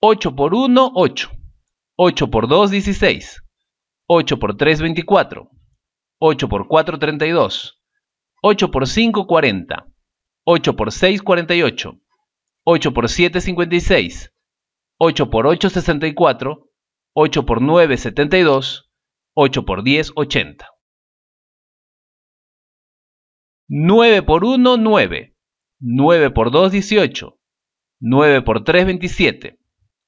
8 por 1, 8. 8 por 2, 16. 8 por 3, 24. 8 por 4, 32. 8 por 5, 40. 8 por 6, 48. 8 por 7, 56. 8 por 8, 64. 8 por 9, 72. 8 por 10, 80. 9 por 1, 9. 9 por 2, 18. 9 por 3, 27.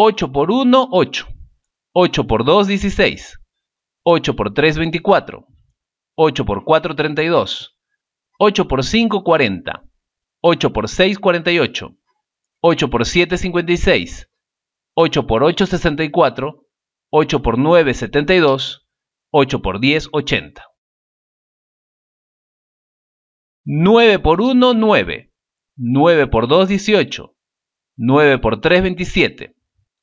8 por 1, 8. 8 por 2, 16. 8 por 3, 24. 8 por 4, 32. 8 por 5, 40. 8 por 6, 48. 8 por 7, 56. 8 por 8, 64. 8 por 9, 72. 8 por 10, 80. 9 por 1, 9. 9 por 2, 18. 9 por 3, 27.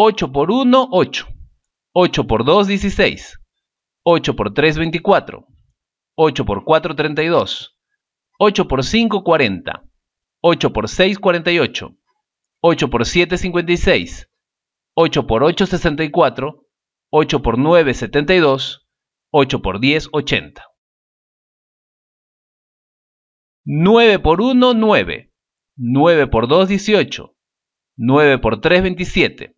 8 por 1, 8. 8 por 2, 16. 8 por 3, 24. 8 por 4, 32. 8 por 5, 40. 8 por 6, 48. 8 por 7, 56. 8 por 8, 64. 8 por 9, 72. 8 por 10, 80. 9 por 1, 9. 9 por 2, 18. 9 por 3, 27.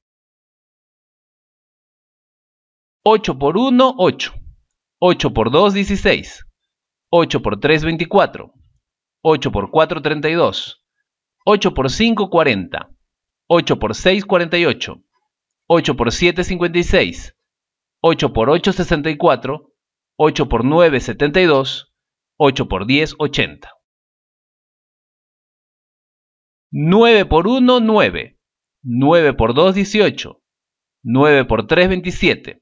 8 por 1, 8. 8 por 2, 16. 8 por 3, 24. 8 por 4, 32. 8 por 5, 40. 8 por 6, 48. 8 por 7, 56. 8 por 8, 64. 8 por 9, 72. 8 por 10, 80. 9 por 1, 9. 9 por 2, 18. 9 por 3, 27.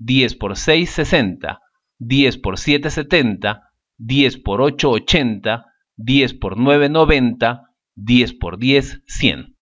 10 por 6, 60, 10 por 7, 70, 10 por 8, 80, 10 por 9, 90, 10 por 10, 100.